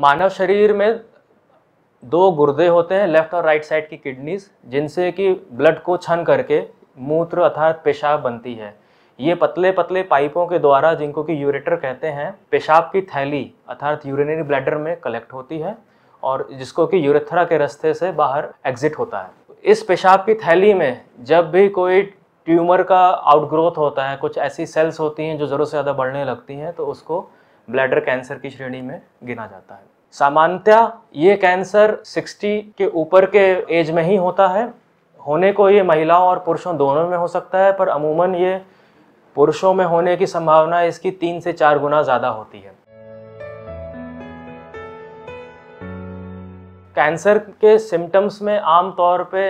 मानव शरीर में दो गुर्दे होते हैं लेफ्ट और राइट साइड की किडनीज जिनसे कि ब्लड को छन करके मूत्र अर्थात पेशाब बनती है ये पतले पतले पाइपों के द्वारा जिनको कि यूरेटर कहते हैं पेशाब की थैली अर्थात यूरिनरी ब्लैडर में कलेक्ट होती है और जिसको कि यूरेथ्रा के रास्ते से बाहर एग्जिट होता है इस पेशाब की थैली में जब भी कोई ट्यूमर का आउटग्रोथ होता है कुछ ऐसी सेल्स होती हैं जो ज़रूरत से ज़्यादा बढ़ने लगती हैं तो उसको ब्लैडर कैंसर की श्रेणी में गिना जाता है सामान्यतः ये कैंसर 60 के ऊपर के एज में ही होता है होने को ये महिलाओं और पुरुषों दोनों में हो सकता है पर अमूमन ये पुरुषों में होने की संभावना इसकी तीन से चार गुना ज़्यादा होती है कैंसर के सिम्टम्स में आमतौर पे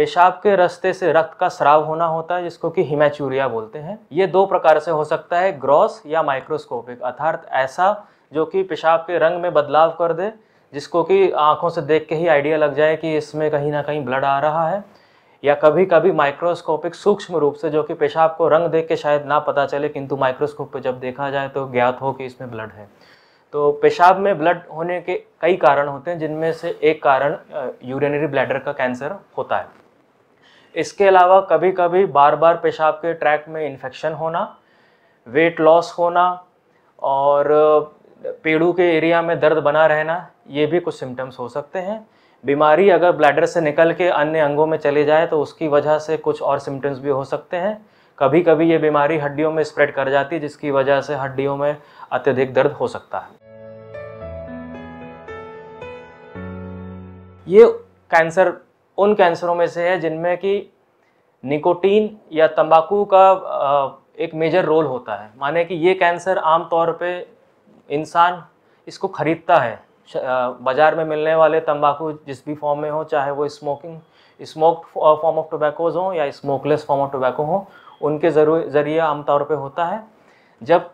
पेशाब के रास्ते से रक्त का स्राव होना होता है जिसको कि हिमाचूरिया बोलते हैं ये दो प्रकार से हो सकता है ग्रॉस या माइक्रोस्कोपिक अर्थात ऐसा जो कि पेशाब के रंग में बदलाव कर दे जिसको कि आँखों से देख के ही आइडिया लग जाए कि इसमें कहीं ना कहीं ब्लड आ रहा है या कभी कभी माइक्रोस्कोपिक सूक्ष्म रूप से जो कि पेशाब को रंग देख के शायद ना पता चले किंतु माइक्रोस्कोप पर जब देखा जाए तो ज्ञात हो कि इसमें ब्लड है तो पेशाब में ब्लड होने के कई कारण होते हैं जिनमें से एक कारण यूरिनरी ब्लैडर का कैंसर होता है इसके अलावा कभी कभी बार बार पेशाब के ट्रैक में इन्फेक्शन होना वेट लॉस होना और पेड़ू के एरिया में दर्द बना रहना ये भी कुछ सिम्टम्स हो सकते हैं बीमारी अगर ब्लैडर से निकल के अन्य अंगों में चले जाए तो उसकी वजह से कुछ और सिम्टम्स भी हो सकते हैं कभी कभी ये बीमारी हड्डियों में स्प्रेड कर जाती है जिसकी वजह से हड्डियों में अत्यधिक दर्द हो सकता है ये कैंसर उन कैंसरों में से है जिनमें कि निकोटीन या तंबाकू का एक मेजर रोल होता है माने कि ये कैंसर आम तौर पे इंसान इसको ख़रीदता है बाज़ार में मिलने वाले तंबाकू जिस भी फॉर्म में हो चाहे वो smoking smoked form of tobaccos हों या स्मोकलेस फॉर्म ऑफ टोबैको हों उनके ज़रिए आमतौर पर होता है जब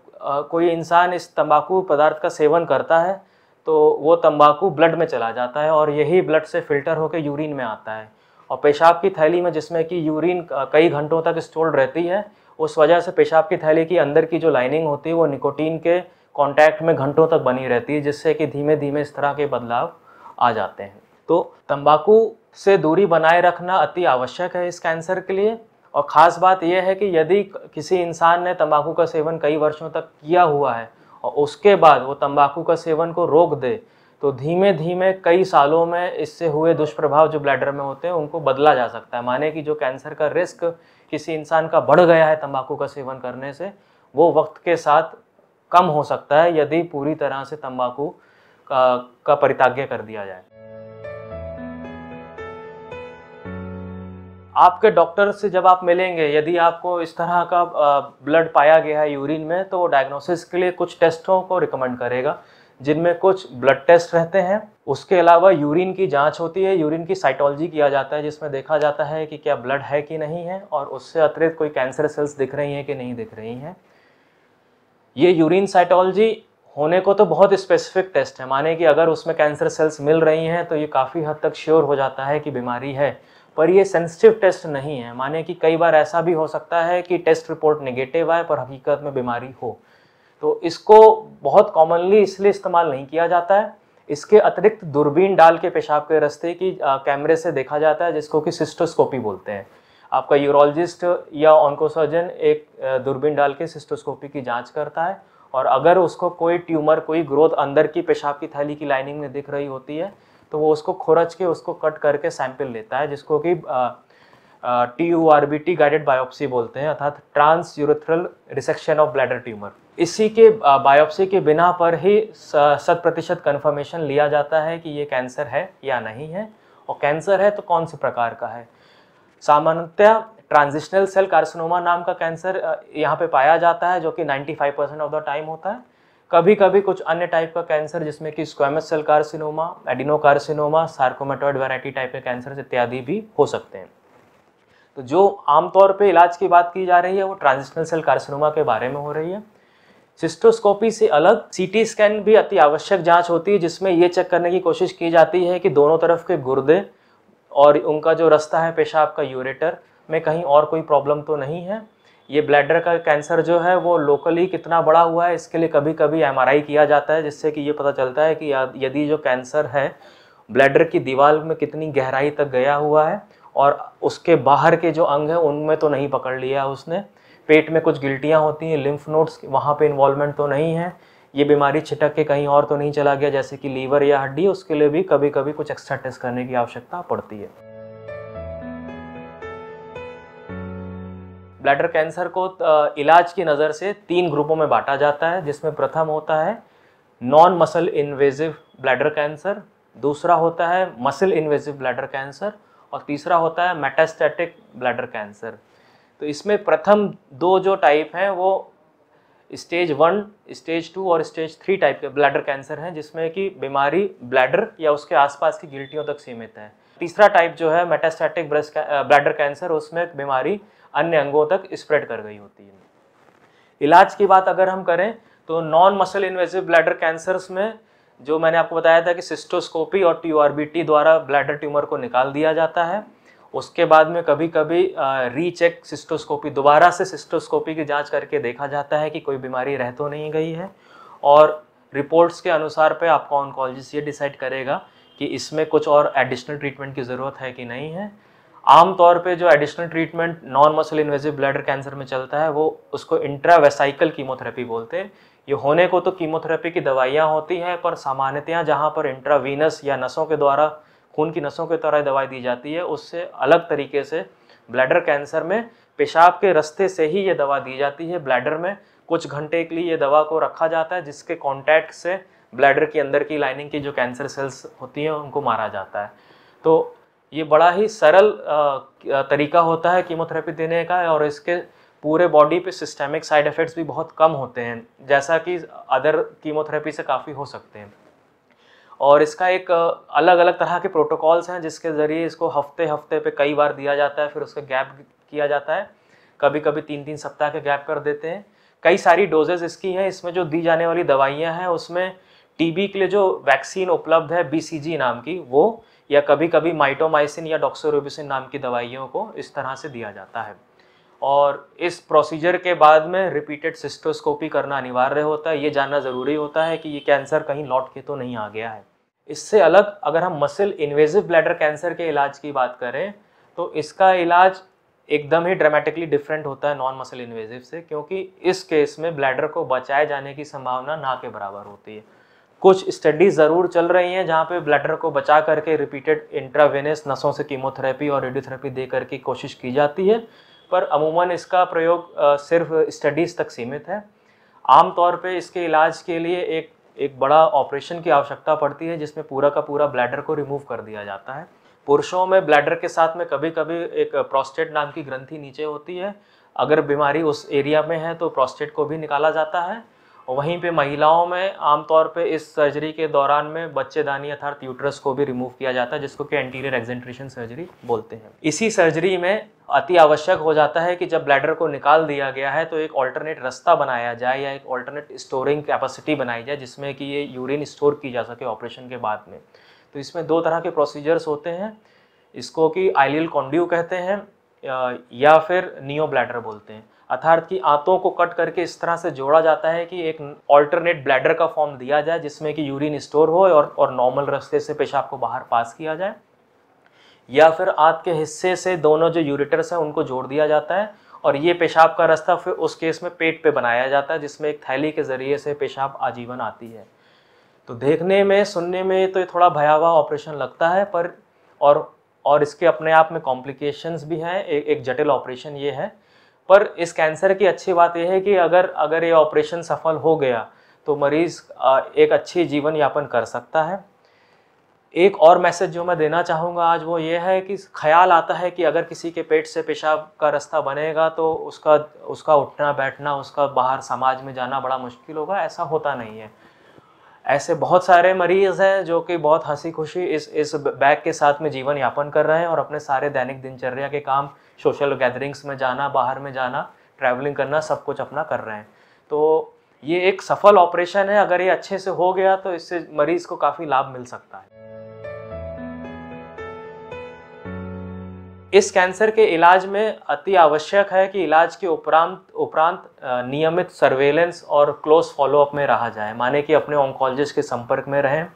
कोई इंसान इस तंबाकू पदार्थ का सेवन करता है तो वो तंबाकू ब्लड में चला जाता है और यही ब्लड से फिल्टर होकर यूरिन में आता है और पेशाब की थैली में जिसमें कि यूरिन कई घंटों तक स्टोर्ड रहती है उस वजह से पेशाब की थैली की अंदर की जो लाइनिंग होती है वो निकोटीन के कॉन्टैक्ट में घंटों तक बनी रहती है जिससे कि धीमे धीमे इस तरह के बदलाव आ जाते हैं तो तंबाकू से दूरी बनाए रखना अति आवश्यक है इस कैंसर के लिए और ख़ास बात यह है कि यदि किसी इंसान ने तंबाकू का सेवन कई वर्षों तक किया हुआ है और उसके बाद वो तंबाकू का सेवन को रोक दे तो धीमे धीमे कई सालों में इससे हुए दुष्प्रभाव जो ब्लैडर में होते हैं उनको बदला जा सकता है माने कि जो कैंसर का रिस्क किसी इंसान का बढ़ गया है तंबाकू का सेवन करने से वो वक्त के साथ कम हो सकता है यदि पूरी तरह से तंबाकू का, का परित्याग कर दिया जाए आपके डॉक्टर से जब आप मिलेंगे यदि आपको इस तरह का ब्लड पाया गया है यूरिन में तो वो डायग्नोसिस के लिए कुछ टेस्टों को रिकमेंड करेगा जिनमें कुछ ब्लड टेस्ट रहते हैं उसके अलावा यूरिन की जांच होती है यूरिन की साइटोलॉजी किया जाता है जिसमें देखा जाता है कि क्या ब्लड है कि नहीं है और उससे अतिरिक्त कोई कैंसर सेल्स दिख रही हैं कि नहीं दिख रही हैं ये यूरिन साइटोलॉजी होने को तो बहुत स्पेसिफिक टेस्ट है माने कि अगर उसमें कैंसर सेल्स मिल रही हैं तो ये काफ़ी हद तक श्योर हो जाता है कि बीमारी है पर ये सेंसिटिव टेस्ट नहीं है माने कि कई बार ऐसा भी हो सकता है कि टेस्ट रिपोर्ट नेगेटिव आए पर हकीकत में बीमारी हो तो इसको बहुत कॉमनली इसलिए इस्तेमाल नहीं किया जाता है इसके अतिरिक्त दूरबीन डाल के पेशाब के रस्ते की कैमरे से देखा जाता है जिसको कि सिस्टोस्कोपी बोलते हैं आपका यूरोलॉजिस्ट या ऑन्कोसर्जन एक दूरबीन डाल के सिस्टोस्कोपी की जांच करता है और अगर उसको कोई ट्यूमर कोई ग्रोथ अंदर की पेशाब की थैली की लाइनिंग में दिख रही होती है तो वो उसको खोरच के उसको कट करके सैंपल लेता है जिसको कि T U R B T guided biopsy बोलते हैं अर्थात trans urethral resection of bladder tumour इसी के बायोप्सी के बिना पर ही शत प्रतिशत कन्फर्मेशन लिया जाता है कि ये कैंसर है या नहीं है और कैंसर है तो कौन से प्रकार का है सामान्यतः ट्रांजिशनल सेल कार्सिनोमा नाम का कैंसर यहाँ पे पाया जाता है जो कि 95 परसेंट ऑफ द टाइम होता है कभी कभी कुछ अन्य टाइप का कैंसर जिसमें कि squamous cell carcinoma carcinoma sarcomatoid variety type के कैंसर इत्यादि भी हो सकते हैं तो जो आमतौर पे इलाज की बात की जा रही है वो ट्रांजिशनल सेल कार्सिनोमा के बारे में हो रही है सिस्टोस्कोपी से अलग सीटी स्कैन भी अति आवश्यक जाँच होती है जिसमें ये चेक करने की कोशिश की जाती है कि दोनों तरफ के गुर्दे और उनका जो रास्ता है पेशाब का यूरेटर में कहीं और कोई प्रॉब्लम तो नहीं है ये ब्लैडर का कैंसर जो है वो लोकली कितना बड़ा हुआ है इसके लिए कभी कभी एम किया जाता है जिससे कि ये पता चलता है कि यदि जो कैंसर है ब्लैडर की दीवार में कितनी गहराई तक गया हुआ है और उसके बाहर के जो अंग हैं उनमें तो नहीं पकड़ लिया उसने पेट में कुछ गिल्टियाँ होती हैं लिम्फ नोट्स वहाँ पर इन्वॉलमेंट तो नहीं है ये बीमारी छिटक के कहीं और तो नहीं चला गया जैसे कि लीवर या हड्डी उसके लिए भी कभी कभी कुछ एक्स्ट्रा टेस्ट करने की आवश्यकता पड़ती है ब्लैडर कैंसर को इलाज की नज़र से तीन ग्रुपों में बांटा जाता है जिसमें प्रथम होता है non muscle invasive bladder cancer दूसरा होता है मसल इन्वेजिव ब्लैडर कैंसर और तीसरा होता है मेटास्टेटिक ब्लैडर कैंसर तो इसमें प्रथम दो जो टाइप हैं वो स्टेज वन स्टेज टू और स्टेज थ्री टाइप के ब्लैडर कैंसर हैं जिसमें कि बीमारी ब्लैडर या उसके आसपास की गिल्टियों तक सीमित है तीसरा टाइप जो है मेटास्टैटिक ब्रेस्ट ब्लैडर कैंसर उसमें बीमारी अन्य अंगों तक स्प्रेड कर गई होती है इलाज की बात अगर हम करें तो non muscle invasive bladder cancers में जो मैंने आपको बताया था कि सिस्टोस्कोपी और टी द्वारा ब्लैडर ट्यूमर को निकाल दिया जाता है उसके बाद में कभी कभी रीचेक सिस्टोस्कोपी दोबारा से सिस्टोस्कोपी की जांच करके देखा जाता है कि कोई बीमारी रह तो नहीं गई है और रिपोर्ट्स के अनुसार पे आपका ऑनकोलॉजिस्ट ये डिसाइड करेगा कि इसमें कुछ और एडिशनल ट्रीटमेंट की ज़रूरत है कि नहीं है आमतौर पे जो additional treatment non muscle invasive bladder cancer में चलता है वो उसको इंट्रावेसाइकल कीमोथेरेपी बोलते हैं ये होने को तो कीमोथेरेपी की दवाइयाँ होती हैं पर सामान्यतया जहाँ पर इंट्रावीनस या नसों के द्वारा खून की नसों के द्वारा दवाई दी जाती है उससे अलग तरीके से ब्लैडर कैंसर में पेशाब के रस्ते से ही ये दवा दी जाती है ब्लैडर में कुछ घंटे के लिए ये दवा को रखा जाता है जिसके कॉन्टैक्ट से ब्लैडर के अंदर की लाइनिंग की जो कैंसर सेल्स होती हैं उनको मारा जाता है तो ये बड़ा ही सरल तरीका होता है कीमोथेरेपी देने का और इसके पूरे बॉडी पे सिस्टेमिक साइड इफ़ेक्ट्स भी बहुत कम होते हैं जैसा कि अदर कीमोथेरेपी से काफ़ी हो सकते हैं और इसका एक अलग अलग तरह के प्रोटोकॉल्स हैं जिसके ज़रिए इसको हफ्ते हफ्ते पे कई बार दिया जाता है फिर उसका गैप किया जाता है कभी कभी तीन तीन सप्ताह के गैप कर देते हैं कई सारी डोजेज इसकी हैं इसमें जो दी जाने वाली दवाइयाँ हैं उसमें टीबी के लिए जो वैक्सीन उपलब्ध है बीसीजी नाम की वो या कभी कभी माइटोमाइसिन या डॉक्सोरोबिसिन नाम की दवाइयों को इस तरह से दिया जाता है और इस प्रोसीजर के बाद में रिपीटेड सिस्टोस्कोपी करना अनिवार्य होता है ये जानना ज़रूरी होता है कि ये कैंसर कहीं लौट के तो नहीं आ गया है इससे अलग अगर हम मसल इन्वेजिव ब्लैडर कैंसर के इलाज की बात करें तो इसका इलाज एकदम ही ड्रामेटिकली डिफरेंट होता है नॉन मसल इन्वेजिव से क्योंकि इस केस में ब्लैडर को बचाए जाने की संभावना ना के बराबर होती है कुछ स्टडीज ज़रूर चल रही हैं जहाँ पे ब्लैडर को बचा करके रिपीटेड इंट्रावेनस नसों से कीमोथेरेपी और रेडियोथेरेपी दे करके कोशिश की जाती है पर अमूमन इसका प्रयोग सिर्फ स्टडीज़ तक सीमित है आमतौर पे इसके इलाज के लिए एक एक बड़ा ऑपरेशन की आवश्यकता पड़ती है जिसमें पूरा का पूरा ब्लैडर को रिमूव कर दिया जाता है पुरुषों में ब्लैडर के साथ में कभी कभी एक प्रोस्टेट नाम की ग्रंथि नीचे होती है अगर बीमारी उस एरिया में है तो प्रोस्टेट को भी निकाला जाता है वहीं पे महिलाओं में आमतौर पे इस सर्जरी के दौरान में बच्चेदानी अर्थात यूट्रस को भी रिमूव किया जाता है जिसको कि एंटीरियर एग्जेंट्रेशन सर्जरी बोलते हैं इसी सर्जरी में अति आवश्यक हो जाता है कि जब ब्लैडर को निकाल दिया गया है तो एक ऑल्टरनेट रास्ता बनाया जाए या एक ऑल्टरनेट स्टोरिंग कैपेसिटी बनाई जाए जिसमें कि ये यूरिन स्टोर की जा सके ऑपरेशन के बाद में तो इसमें दो तरह के प्रोसीजर्स होते हैं इसको कि आइलियल कॉन्ड्यू कहते हैं या फिर नियो ब्लैडर बोलते हैं अर्थात कि आंतों को कट करके इस तरह से जोड़ा जाता है कि एक ऑल्टरनेट ब्लैडर का फॉर्म दिया जाए जिसमें कि यूरिन स्टोर हो और और नॉर्मल रास्ते से पेशाब को बाहर पास किया जाए या फिर आंत के हिस्से से दोनों जो यूरिटर्स हैं उनको जोड़ दिया जाता है और ये पेशाब का रास्ता फिर उस केस में पेट पे बनाया जाता है जिसमें एक थैली के ज़रिए से पेशाब आजीवन आती है तो देखने में सुनने में तो ये थोड़ा भयावह ऑपरेशन लगता है पर और और इसके अपने आप में कॉम्प्लिकेशंस भी हैं एक जटिल ऑपरेशन ये है पर इस कैंसर की अच्छी बात यह है कि अगर अगर ये ऑपरेशन सफल हो गया तो मरीज़ एक अच्छी जीवन यापन कर सकता है एक और मैसेज जो मैं देना चाहूँगा आज वो ये है कि ख्याल आता है कि अगर किसी के पेट से पेशाब का रास्ता बनेगा तो उसका उसका उठना बैठना उसका बाहर समाज में जाना बड़ा मुश्किल होगा ऐसा होता नहीं है ऐसे बहुत सारे मरीज़ हैं जो कि बहुत हंसी खुशी इस इस बैग के साथ में जीवन यापन कर रहे हैं और अपने सारे दैनिक दिनचर्या के काम सोशल गैदरिंग्स में जाना बाहर में जाना ट्रैवलिंग करना सब कुछ अपना कर रहे हैं तो ये एक सफल ऑपरेशन है अगर ये अच्छे से हो गया तो इससे मरीज़ को काफ़ी लाभ मिल सकता है इस कैंसर के इलाज में अति आवश्यक है कि इलाज के उपरांत उपरांत नियमित सर्वेलेंस और क्लोज फॉलोअप में रहा जाए माने कि अपने ऑन्कोलॉजिस्ट के संपर्क में रहें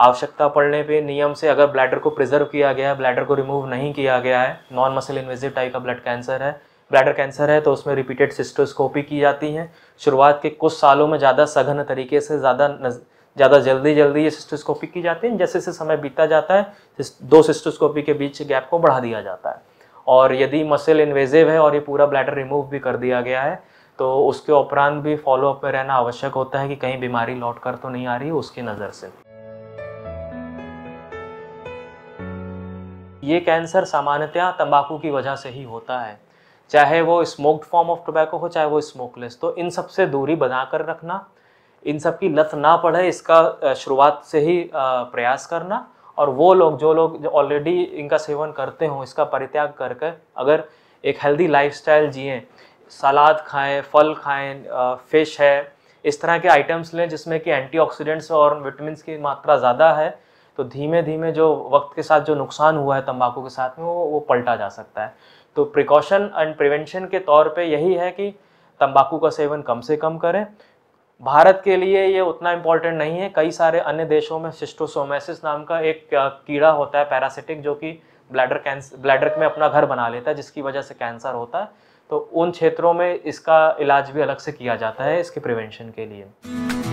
आवश्यकता पड़ने पे नियम से अगर ब्लैडर को प्रिजर्व किया गया है ब्लैडर को रिमूव नहीं किया गया है नॉन मसल इन्वेजिव टाइप का ब्लड कैंसर है ब्लैडर कैंसर है तो उसमें रिपीटेड सिस्टोस्कोपी की जाती है शुरुआत के कुछ सालों में ज़्यादा सघन तरीके से ज़्यादा नज... ज़्यादा जल्दी जल्दी ये सिस्टोस्कोपी की जाती है जैसे जैसे समय बीता जाता है दो सिस्टोस्कोपी के बीच गैप को बढ़ा दिया जाता है और यदि मसल इन्वेजिव है और ये पूरा ब्लैडर रिमूव भी कर दिया गया है तो उसके उपरांत भी फॉलोअप में रहना आवश्यक होता है कि कहीं बीमारी लौट कर तो नहीं आ रही उसकी नज़र से ये कैंसर सामान्यतया तंबाकू की वजह से ही होता है चाहे वो स्मोक्ड फॉर्म ऑफ टोबैको हो चाहे वो स्मोकलेस तो इन सबसे दूरी बनाकर रखना इन सब की लत ना पड़े इसका शुरुआत से ही प्रयास करना और वो लोग जो लोग जो ऑलरेडी इनका सेवन करते हों इसका परित्याग करके अगर एक हेल्दी लाइफस्टाइल जिए सलाद खाएं फल खाएं फिश है इस तरह के आइटम्स लें जिसमें कि एंटीऑक्सीडेंट्स और विटामिन की मात्रा ज़्यादा है तो धीमे धीमे जो वक्त के साथ जो नुकसान हुआ है तंबाकू के साथ में वो वो पलटा जा सकता है तो प्रिकॉशन एंड प्रिवेंशन के तौर पे यही है कि तंबाकू का सेवन कम से कम करें भारत के लिए ये उतना इम्पोर्टेंट नहीं है कई सारे अन्य देशों में सिस्टोसोमैसिस नाम का एक कीड़ा होता है पैरासिटिक जो कि ब्लैडर कैंसर ब्लैडर में अपना घर बना लेता है जिसकी वजह से कैंसर होता है तो उन क्षेत्रों में इसका इलाज भी अलग से किया जाता है इसके प्रिवेंशन के लिए